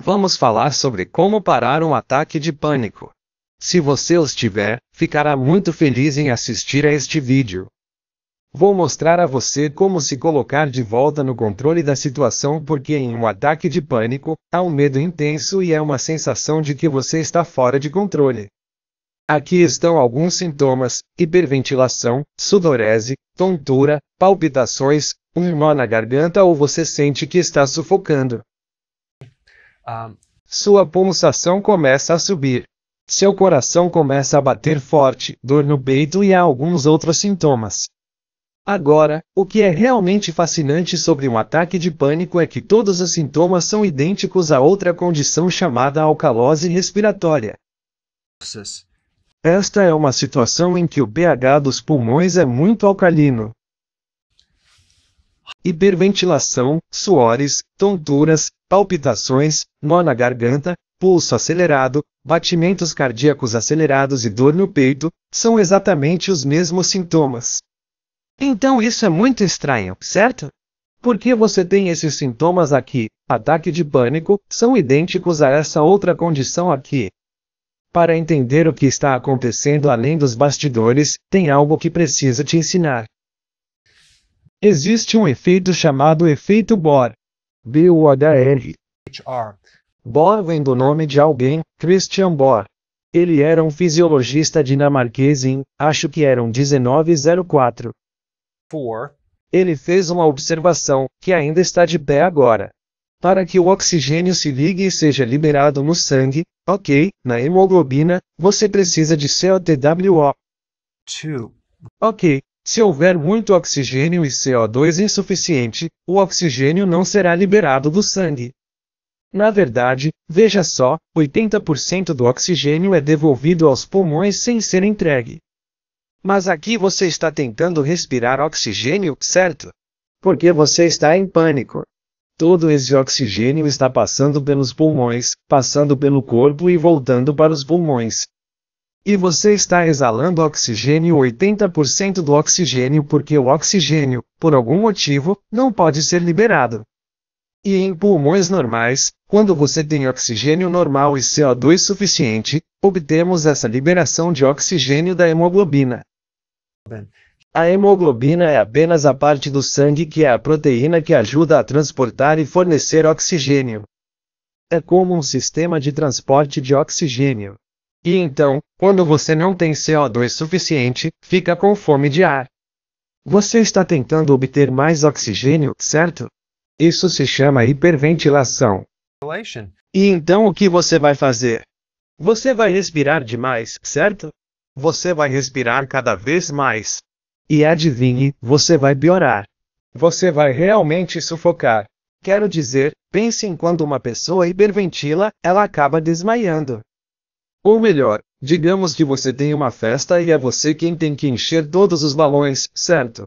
Vamos falar sobre como parar um ataque de pânico. Se você os tiver, ficará muito feliz em assistir a este vídeo. Vou mostrar a você como se colocar de volta no controle da situação porque em um ataque de pânico, há um medo intenso e é uma sensação de que você está fora de controle. Aqui estão alguns sintomas, hiperventilação, sudorese, tontura, palpitações, um nó na garganta ou você sente que está sufocando. Ah, sua pulsação começa a subir. Seu coração começa a bater forte, dor no peito e há alguns outros sintomas. Agora, o que é realmente fascinante sobre um ataque de pânico é que todos os sintomas são idênticos a outra condição chamada alcalose respiratória. Esta é uma situação em que o pH dos pulmões é muito alcalino, hiperventilação, suores, tonturas, palpitações, nó na garganta, pulso acelerado, batimentos cardíacos acelerados e dor no peito, são exatamente os mesmos sintomas. Então isso é muito estranho, certo? Porque você tem esses sintomas aqui? Ataque de pânico são idênticos a essa outra condição aqui. Para entender o que está acontecendo além dos bastidores, tem algo que precisa te ensinar. Existe um efeito chamado efeito Bohr. B-O-H-R. Bohr vem do nome de alguém, Christian Bohr. Ele era um fisiologista dinamarquês em, acho que era um 1904. 4. Ele fez uma observação, que ainda está de pé agora. Para que o oxigênio se ligue e seja liberado no sangue, ok, na hemoglobina, você precisa de COTWO. 2. Ok, se houver muito oxigênio e CO2 insuficiente, o oxigênio não será liberado do sangue. Na verdade, veja só, 80% do oxigênio é devolvido aos pulmões sem ser entregue. Mas aqui você está tentando respirar oxigênio, certo? Porque você está em pânico. Todo esse oxigênio está passando pelos pulmões, passando pelo corpo e voltando para os pulmões, e você está exalando oxigênio 80% do oxigênio porque o oxigênio, por algum motivo, não pode ser liberado. E em pulmões normais, quando você tem oxigênio normal e CO2 suficiente, obtemos essa liberação de oxigênio da hemoglobina. A hemoglobina é apenas a parte do sangue que é a proteína que ajuda a transportar e fornecer oxigênio. É como um sistema de transporte de oxigênio. E então, quando você não tem CO2 suficiente, fica com fome de ar. Você está tentando obter mais oxigênio, certo? Isso se chama hiperventilação. E então o que você vai fazer? Você vai respirar demais, certo? Você vai respirar cada vez mais. E adivinhe, você vai piorar. Você vai realmente sufocar. Quero dizer, pense em quando uma pessoa hiperventila, ela acaba desmaiando. Ou melhor, digamos que você tem uma festa e é você quem tem que encher todos os balões, certo?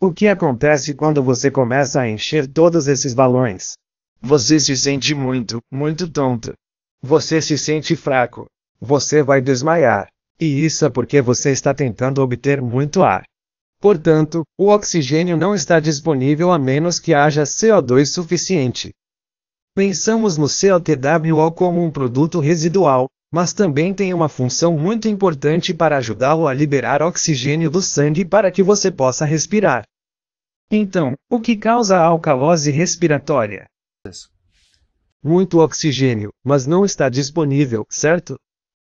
O que acontece quando você começa a encher todos esses balões? Você se sente muito, muito tonto. Você se sente fraco. Você vai desmaiar. E isso é porque você está tentando obter muito ar. Portanto, o oxigênio não está disponível a menos que haja CO2 suficiente. Pensamos no COTWO como um produto residual, mas também tem uma função muito importante para ajudá-lo a liberar oxigênio do sangue para que você possa respirar. Então, o que causa a alcalose respiratória? Muito oxigênio, mas não está disponível, certo?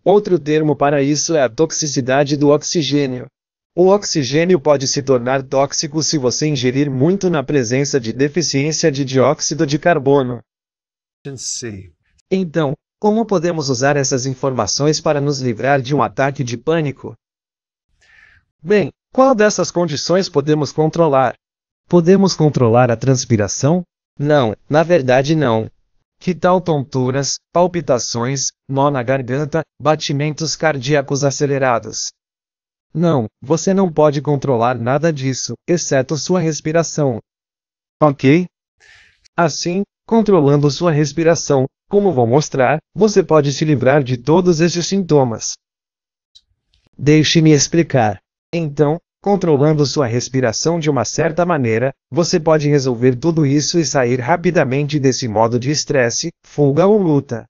Outro termo para isso é a toxicidade do oxigênio. O oxigênio pode se tornar tóxico se você ingerir muito na presença de deficiência de dióxido de carbono. Então, como podemos usar essas informações para nos livrar de um ataque de pânico? Bem, qual dessas condições podemos controlar? Podemos controlar a transpiração? Não, na verdade não. Que tal tonturas, palpitações, nó na garganta, batimentos cardíacos acelerados? Não, você não pode controlar nada disso, exceto sua respiração. Ok? Assim, controlando sua respiração, como vou mostrar, você pode se livrar de todos esses sintomas. Deixe-me explicar. Então, controlando sua respiração de uma certa maneira, você pode resolver tudo isso e sair rapidamente desse modo de estresse, fuga ou luta.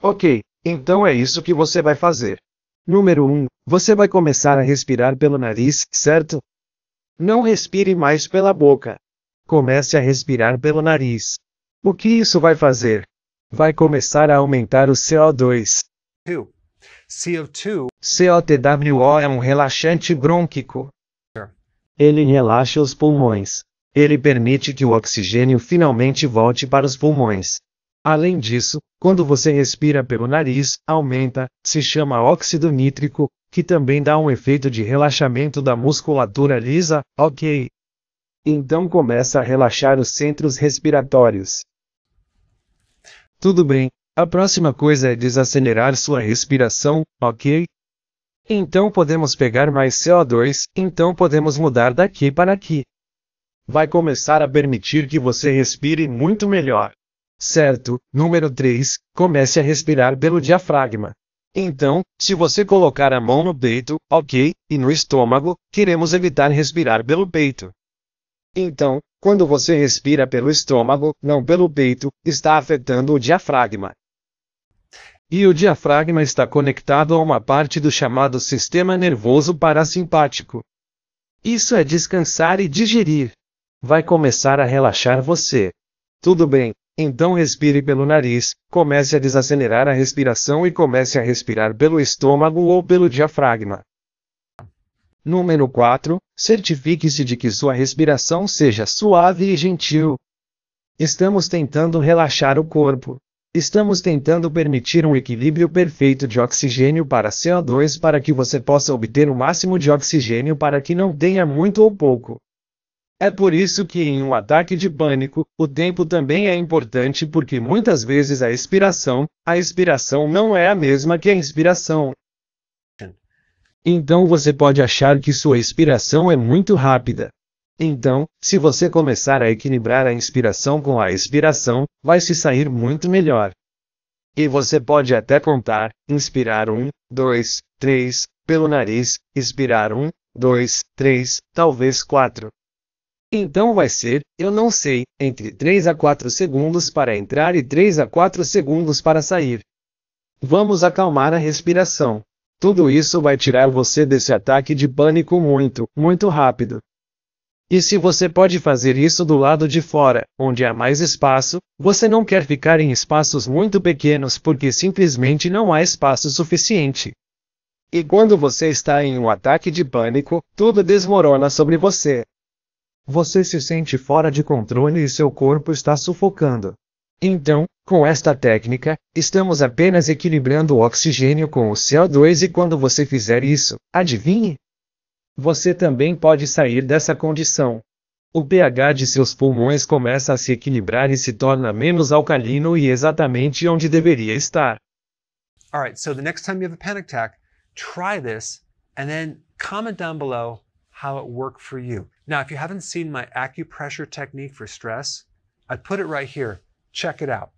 Ok, então é isso que você vai fazer. Número 1. Um, você vai começar a respirar pelo nariz, certo? Não respire mais pela boca. Comece a respirar pelo nariz. O que isso vai fazer? Vai começar a aumentar o CO2. CO2. COTWO é um relaxante brônquico. Ele relaxa os pulmões. Ele permite que o oxigênio finalmente volte para os pulmões. Além disso, quando você respira pelo nariz, aumenta, se chama óxido nítrico, que também dá um efeito de relaxamento da musculatura lisa, ok? Então começa a relaxar os centros respiratórios. Tudo bem, a próxima coisa é desacelerar sua respiração, ok? Então podemos pegar mais CO2, então podemos mudar daqui para aqui. Vai começar a permitir que você respire muito melhor. Certo, número 3, comece a respirar pelo diafragma. Então, se você colocar a mão no peito, ok, e no estômago, queremos evitar respirar pelo peito. Então, quando você respira pelo estômago, não pelo peito, está afetando o diafragma. E o diafragma está conectado a uma parte do chamado sistema nervoso parasimpático. Isso é descansar e digerir. Vai começar a relaxar você. Tudo bem, então respire pelo nariz, comece a desacelerar a respiração e comece a respirar pelo estômago ou pelo diafragma. Número 4. Certifique-se de que sua respiração seja suave e gentil. Estamos tentando relaxar o corpo. Estamos tentando permitir um equilíbrio perfeito de oxigênio para CO2 para que você possa obter o máximo de oxigênio para que não tenha muito ou pouco. É por isso que em um ataque de pânico, o tempo também é importante porque muitas vezes a expiração, a expiração não é a mesma que a inspiração. Então você pode achar que sua expiração é muito rápida. Então, se você começar a equilibrar a inspiração com a expiração, vai se sair muito melhor. E você pode até contar, inspirar um, dois, três, pelo nariz, expirar um, dois, três, talvez quatro. Então vai ser, eu não sei, entre 3 a 4 segundos para entrar e 3 a 4 segundos para sair. Vamos acalmar a respiração. Tudo isso vai tirar você desse ataque de pânico muito, muito rápido. E se você pode fazer isso do lado de fora, onde há mais espaço, você não quer ficar em espaços muito pequenos porque simplesmente não há espaço suficiente. E quando você está em um ataque de pânico, tudo desmorona sobre você. Você se sente fora de controle e seu corpo está sufocando. Então, com esta técnica, estamos apenas equilibrando o oxigênio com o CO2 e quando você fizer isso, adivinhe? Você também pode sair dessa condição. O pH de seus pulmões começa a se equilibrar e se torna menos alcalino e exatamente onde deveria estar. All right, so the next time you have a panic attack, try this and then comment down below how it worked for you. Now, if you haven't seen my acupressure technique for stress, I put it right here. Check it out.